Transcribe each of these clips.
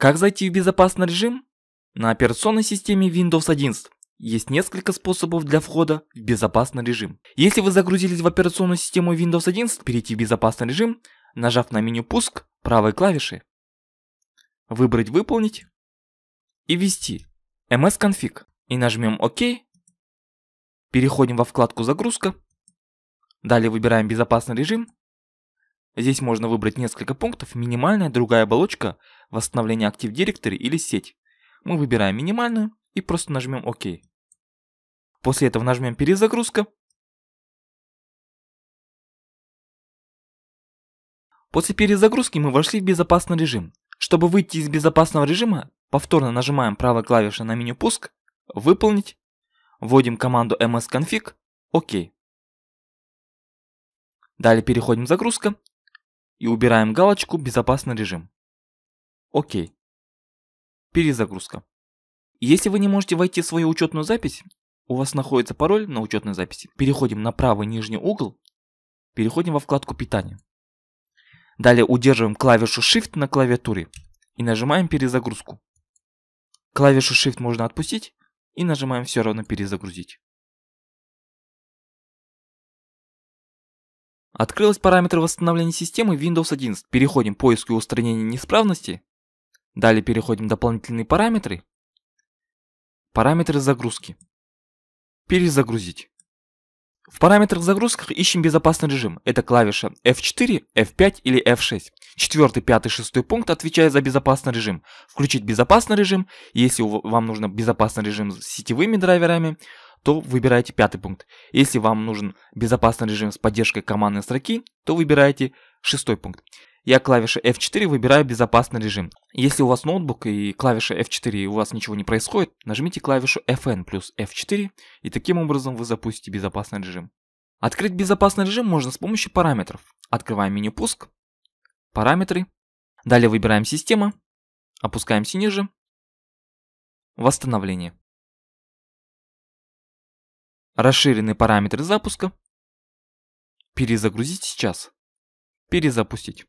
Как зайти в безопасный режим? На операционной системе Windows 11 есть несколько способов для входа в безопасный режим. Если вы загрузились в операционную систему Windows 11, перейти в безопасный режим, нажав на меню «Пуск» правой клавиши, выбрать «Выполнить» и ввести msconfig и нажмем «Ок». Переходим во вкладку «Загрузка». Далее выбираем безопасный режим Здесь можно выбрать несколько пунктов, минимальная, другая оболочка, восстановление Active Directory или сеть. Мы выбираем минимальную и просто нажмем ОК. После этого нажмем перезагрузка. После перезагрузки мы вошли в безопасный режим. Чтобы выйти из безопасного режима, повторно нажимаем правой клавишей на меню пуск, выполнить, вводим команду msconfig, ОК. Далее переходим в загрузка и убираем галочку «Безопасный режим». Окей. Перезагрузка. Если вы не можете войти в свою учетную запись, у вас находится пароль на учетной записи. Переходим на правый нижний угол, переходим во вкладку «Питание». Далее удерживаем клавишу Shift на клавиатуре и нажимаем «Перезагрузку». Клавишу Shift можно отпустить и нажимаем «Все равно перезагрузить». Открылось параметры восстановления системы Windows 11. Переходим поиск и устранение неисправности. Далее переходим дополнительные параметры. Параметры загрузки. Перезагрузить. В параметрах загрузки ищем безопасный режим. Это клавиша F4, F5 или F6. Четвертый, пятый, шестой пункт отвечает за безопасный режим. Включить безопасный режим, если вам нужно безопасный режим с сетевыми драйверами то выбираете пятый пункт. Если вам нужен безопасный режим с поддержкой командной строки, то выбираете шестой пункт. Я клавишей F4 выбираю безопасный режим. Если у вас ноутбук и клавиша F4 и у вас ничего не происходит, нажмите клавишу FN плюс F4 и таким образом вы запустите безопасный режим. Открыть безопасный режим можно с помощью параметров. Открываем меню «Пуск», «Параметры», далее выбираем «Система», опускаемся ниже, «Восстановление». Расширенные параметры запуска. Перезагрузить сейчас. Перезапустить.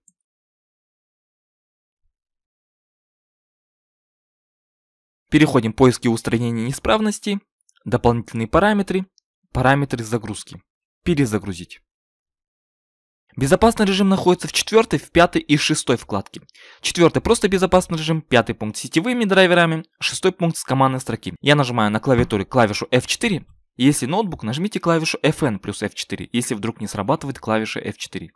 Переходим в поиски устранения неисправности. дополнительные параметры, параметры загрузки. Перезагрузить. Безопасный режим находится в четвертой, в пятой и в шестой вкладке. Четвертый просто безопасный режим, пятый пункт с сетевыми драйверами, шестой пункт с командной строки. Я нажимаю на клавиатуре клавишу F4, если ноутбук, нажмите клавишу FN плюс F4, если вдруг не срабатывает клавиша F4.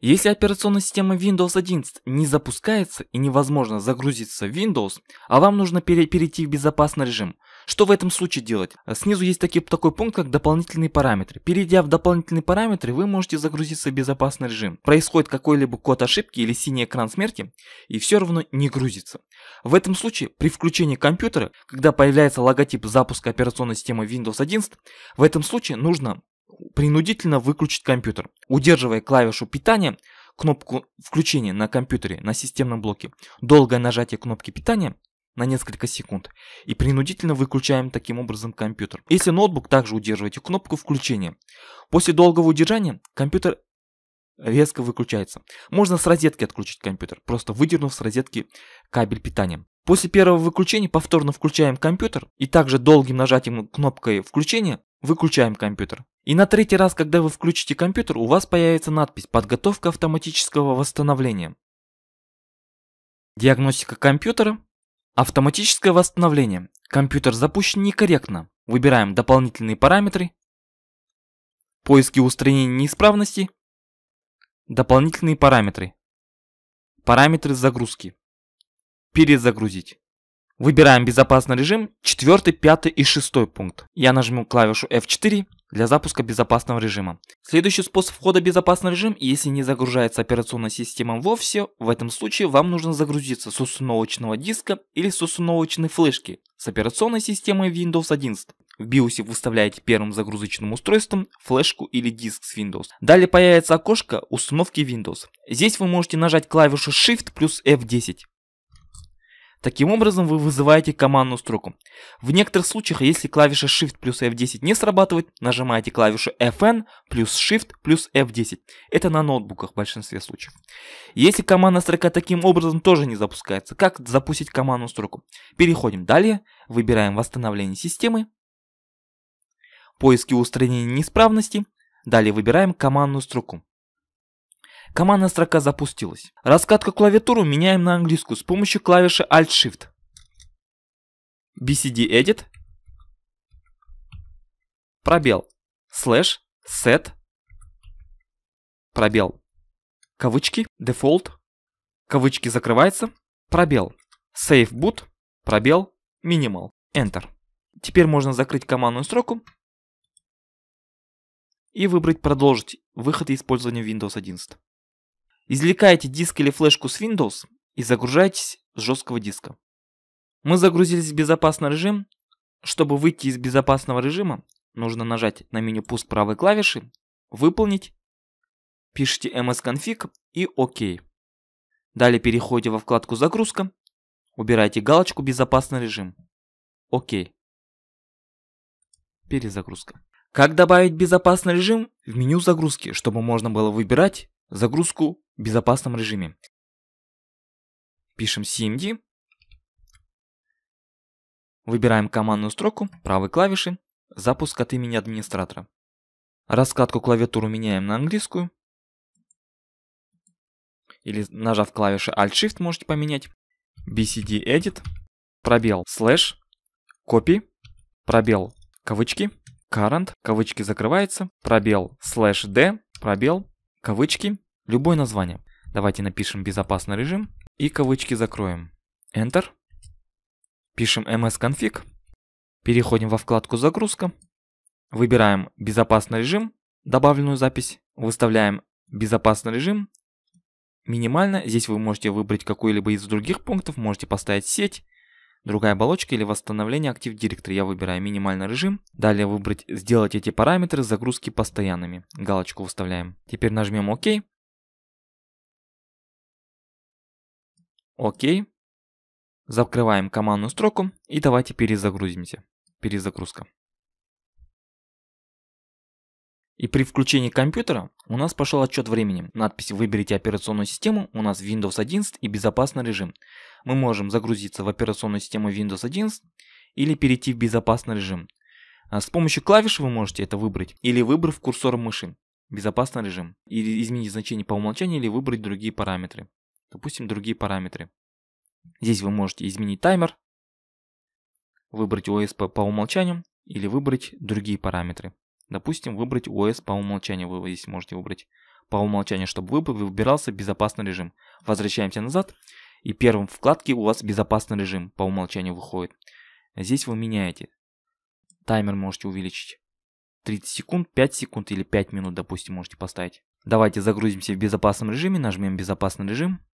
Если операционная система Windows 11 не запускается и невозможно загрузиться в Windows, а вам нужно перейти в безопасный режим – что в этом случае делать? Э, снизу есть такие, такой пункт, как дополнительные параметры. Перейдя в дополнительные параметры, вы можете загрузиться в безопасный режим. Происходит какой-либо код ошибки или синий экран смерти, и все равно не грузится. В этом случае, при включении компьютера, когда появляется логотип запуска операционной системы Windows 11, в этом случае нужно принудительно выключить компьютер. Удерживая клавишу питания, кнопку включения на компьютере на системном блоке, долгое нажатие кнопки питания – на несколько секунд и принудительно выключаем таким образом компьютер. Если ноутбук, также удерживайте кнопку включения. После долгого удержания компьютер резко выключается. Можно с розетки отключить компьютер, просто выдернув с розетки кабель питания. После первого выключения повторно включаем компьютер и также долгим нажатием кнопкой включения выключаем компьютер. И на третий раз, когда вы включите компьютер, у вас появится надпись «Подготовка автоматического восстановления». Диагностика компьютера Автоматическое восстановление. Компьютер запущен некорректно. Выбираем дополнительные параметры. Поиски устранения неисправности. Дополнительные параметры. Параметры загрузки. Перезагрузить. Выбираем безопасный режим 4, 5 и 6 пункт. Я нажму клавишу F4 для запуска безопасного режима. Следующий способ входа в безопасный режим, если не загружается операционная система вовсе, в этом случае вам нужно загрузиться с установочного диска или с установочной флешки с операционной системой Windows 11. В BIOS выставляете первым загрузочным устройством флешку или диск с Windows. Далее появится окошко установки Windows. Здесь вы можете нажать клавишу Shift плюс F10. Таким образом, вы вызываете командную строку. В некоторых случаях, если клавиша Shift плюс F10 не срабатывает, нажимаете клавишу FN плюс Shift плюс F10. Это на ноутбуках в большинстве случаев. Если командная строка таким образом тоже не запускается, как запустить командную строку? Переходим далее, выбираем восстановление системы, поиски устранения неисправности, далее выбираем командную строку. Командная строка запустилась. Раскатку клавиатуру меняем на английскую с помощью клавиши Alt-Shift. BCD Edit. Пробел. Слэш. Set. Пробел. Кавычки. default Кавычки закрывается. Пробел. Save Boot. Пробел. Minimal. Enter. Теперь можно закрыть командную строку и выбрать «Продолжить» выход и использование Windows 11. Извлекаете диск или флешку с Windows и загружаетесь с жесткого диска. Мы загрузились в безопасный режим. Чтобы выйти из безопасного режима, нужно нажать на меню пуск правой клавиши, выполнить, пишите msconfig и ОК. Далее переходите во вкладку загрузка, убирайте галочку безопасный режим. ОК. Перезагрузка. Как добавить безопасный режим в меню загрузки, чтобы можно было выбирать загрузку безопасном режиме. Пишем cmd. Выбираем командную строку правой клавиши «Запуск от имени администратора». Раскладку клавиатуру меняем на английскую. Или нажав клавиши Alt-Shift можете поменять. BCD Edit, пробел, слэш, копи пробел, кавычки, current, кавычки закрывается, пробел, слэш D, пробел, кавычки, Любое название. Давайте напишем безопасный режим и кавычки закроем. Enter. Пишем msconfig. Переходим во вкладку загрузка. Выбираем безопасный режим, добавленную запись. Выставляем безопасный режим. Минимально. Здесь вы можете выбрать какой-либо из других пунктов. Можете поставить сеть, другая оболочка или восстановление Active Directory. Я выбираю минимальный режим. Далее выбрать сделать эти параметры загрузки постоянными. Галочку выставляем. Теперь нажмем ОК. Окей. Закрываем командную строку и давайте перезагрузимся. Перезагрузка. И при включении компьютера у нас пошел отчет времени. Надпись «Выберите операционную систему» у нас Windows 11 и «Безопасный режим». Мы можем загрузиться в операционную систему Windows 11 или перейти в безопасный режим. А с помощью клавиш вы можете это выбрать или выбрав курсором мыши. Безопасный режим. Или изменить значение по умолчанию или выбрать другие параметры допустим, другие параметры. Здесь вы можете изменить таймер, выбрать ОС по, умолчанию или выбрать другие параметры. Допустим, выбрать ОС по умолчанию вы здесь можете выбрать. По умолчанию, чтобы выбор выбирался безопасный режим. Возвращаемся назад и первым в вкладке у вас безопасный режим по умолчанию выходит. Здесь вы меняете. Таймер можете увеличить 30 секунд, 5 секунд или 5 минут, допустим, можете поставить. Давайте загрузимся в безопасном режиме, нажмем безопасный режим.